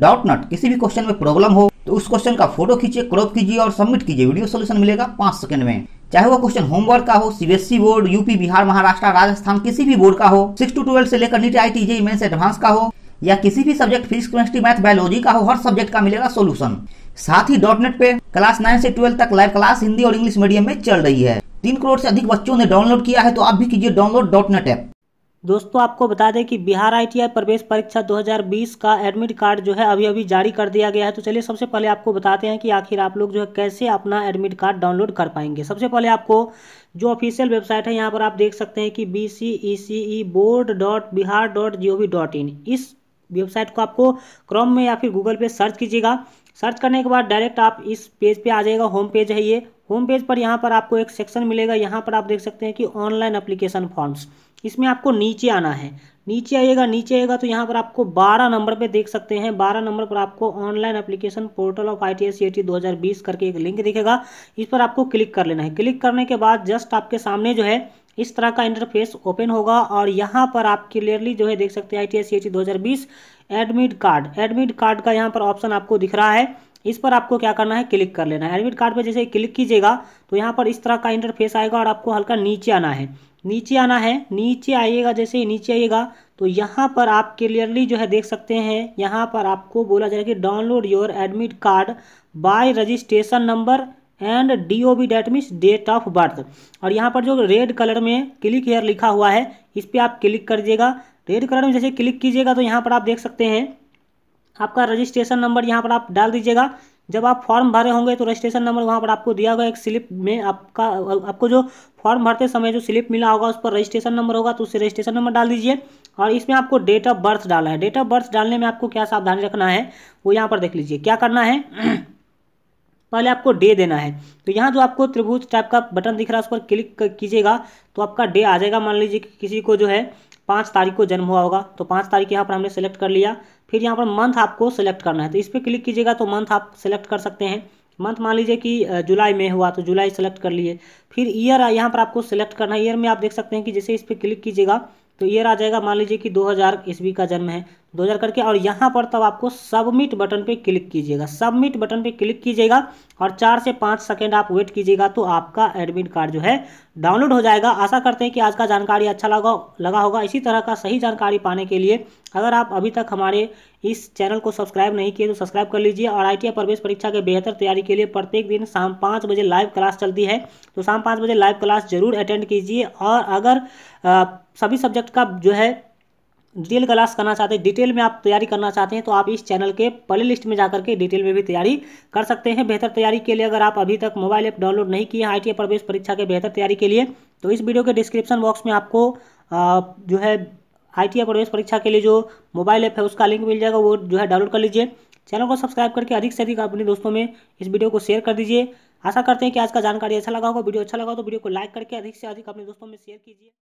doubt not किसी भी question में प्रॉब्लम हो तो उस क्वेश्चन का फोटो खींचे क्रॉप कीजिए और सबमिट कीजिए वीडियो सोल्यूशन मिलेगा पांच सेकंड में चाहे वो क्वेश्चन होमवर्क का हो सीबीएसई बोर्ड यूपी बिहार महाराष्ट्र राजस्थान किसी भी बोर्ड का हो सिक्स टू ट्वेल्व से लेकर NEET I T mains advance का हो या किसी भी subject physics chemistry math biology का हो हर सब्जेक्ट का मिलेगा सोल्यूशन साथ ही डॉट नेट पे क्लास नाइन से ट्वेल्व तक लाइव क्लास हिंदी और इंग्लिश मीडियम में चल रही है तीन करोड़ से अधिक बच्चों ने डाउनलोड किया है तो आप भी कीजिए डाउनलोड डॉट नेट ऐप दोस्तों आपको बता दें कि बिहार आईटीआई प्रवेश परीक्षा 2020 का एडमिट कार्ड जो है अभी अभी जारी कर दिया गया है तो चलिए सबसे पहले आपको बताते हैं कि आखिर आप लोग जो है कैसे अपना एडमिट कार्ड डाउनलोड कर पाएंगे सबसे पहले आपको जो ऑफिशियल वेबसाइट है यहाँ पर आप देख सकते हैं कि B C E C E board dot Bihar dot G O V dot in इस वेबसाइट को आपको क्रोम में या फिर गूगल पे सर्च कीजिएगा सर्च करने के बाद डायरेक्ट आप इस पेज पे आ जाएगा होम पेज है ये होम पेज पर यहाँ पर आपको एक सेक्शन मिलेगा यहाँ पर आप देख सकते हैं कि ऑनलाइन अप्लीकेशन फॉर्म्स इसमें आपको नीचे आना है नीचे आइएगा नीचे आएगा तो यहाँ पर आपको 12 नंबर पे देख सकते हैं 12 नंबर पर आपको online application portal of I T S करके एक लिंक दिखेगा इस पर आपको क्लिक कर लेना है क्लिक करने के बाद जस्ट आपके सामने जो है इस तरह का इंटरफेस ओपन होगा और यहाँ पर आप क्लियरली जो है देख सकते हैं I T S admit card admit card का यहाँ पर ऑप्शन आपको दिख रहा है इस पर आपको क्या करना है क्लिक कर लेना है एडमिट कार्ड पर जैसे क्लिक कीजिएगा तो यहाँ पर इस तरह का इंटरफेस आएगा और आपको हल्का नीचे आना है नीचे आना है नीचे आइएगा जैसे ही नीचे आइएगा तो यहाँ पर आप क्लियरली जो है देख सकते हैं यहाँ पर आपको बोला जाएगा कि download your admit card by registration number and D O B date means date of birth और यहाँ पर जो रेड कलर में क्लिक हेयर लिखा हुआ है इस पर आप क्लिक कर दिएगा रेड कलर में जैसे क्लिक कीजिएगा तो यहाँ पर आप देख सकते हैं आपका रजिस्ट्रेशन नंबर यहाँ पर आप डाल दीजिएगा जब आप फॉर्म भरे होंगे तो रजिस्ट्रेशन नंबर वहाँ पर आपको दिया होगा एक स्लिप में आपका आपको जो फॉर्म भरते समय जो स्लिप मिला होगा उस पर रजिस्ट्रेशन नंबर होगा तो उससे रजिस्ट्रेशन नंबर डाल दीजिए और इसमें आपको डेट ऑफ बर्थ डाला है डेट ऑफ बर्थ डालने में आपको क्या सावधानी रखना है वो यहाँ पर देख लीजिए क्या करना है पहले आपको डे देना है तो यहाँ जो आपको त्रिभुज टाइप का बटन दिख रहा है उस पर क्लिक कीजिएगा तो आपका डे आ जाएगा मान लीजिए कि किसी को जो है पाँच तारीख को जन्म हुआ होगा तो पाँच तारीख यहाँ पर हमने सेलेक्ट कर लिया फिर यहाँ पर मंथ आपको सेलेक्ट करना है तो इस पर क्लिक कीजिएगा तो मंथ आप सेलेक्ट कर सकते हैं मंथ मान लीजिए कि जुलाई में हुआ तो जुलाई सेलेक्ट कर लिए फिर ईयर यहाँ पर आपको सेलेक्ट करना है ईयर में आप देख सकते हैं कि जैसे इस पर क्लिक कीजिएगा तो ईयर आ जाएगा मान लीजिए कि 2000 ईस्वी का जन्म है दो हज़ार करके और यहाँ पर तब आपको सबमिट बटन पे क्लिक कीजिएगा सबमिट बटन पे क्लिक कीजिएगा और चार से पाँच सेकेंड आप वेट कीजिएगा तो आपका एडमिट कार्ड जो है डाउनलोड हो जाएगा आशा करते हैं कि आज का जानकारी अच्छा लगा लगा होगा इसी तरह का सही जानकारी पाने के लिए अगर आप अभी तक हमारे इस चैनल को सब्सक्राइब नहीं किए तो सब्सक्राइब कर लीजिए और आई टी प्रवेश परीक्षा के बेहतर तैयारी के लिए प्रत्येक दिन शाम पाँच बजे लाइव क्लास चलती है तो शाम पाँच बजे लाइव क्लास जरूर अटेंड कीजिए और अगर सभी सब्जेक्ट का जो है डिटेल क्लास करना चाहते हैं डिटेल में आप तैयारी करना चाहते हैं तो आप इस चैनल के प्ले लिस्ट में जाकर के डिटेल में भी तैयारी कर सकते हैं बेहतर तैयारी के लिए अगर आप अभी तक मोबाइल ऐप डाउनलोड नहीं किए हैं आई टी प्रवेश परीक्षा के बेहतर तैयारी के लिए तो इस वीडियो के डिस्क्रिप्शन बॉक्स में आपको जो है आई टी प्रवेश परीक्षा के लिए जो मोबाइल ऐप है उसका लिंक मिल जाएगा वो जो है डाउनलोड कर लीजिए चैनल को सब्सक्राइब करके अधिक से अधिक अपने दोस्तों में इस वीडियो को शेयर कर दीजिए आशा करते हैं कि आज का जानकारी अच्छा लगा होगा वीडियो अच्छा लगा तो वीडियो को लाइक करके अधिक से अधिक अपने दोस्तों में शेयर कीजिए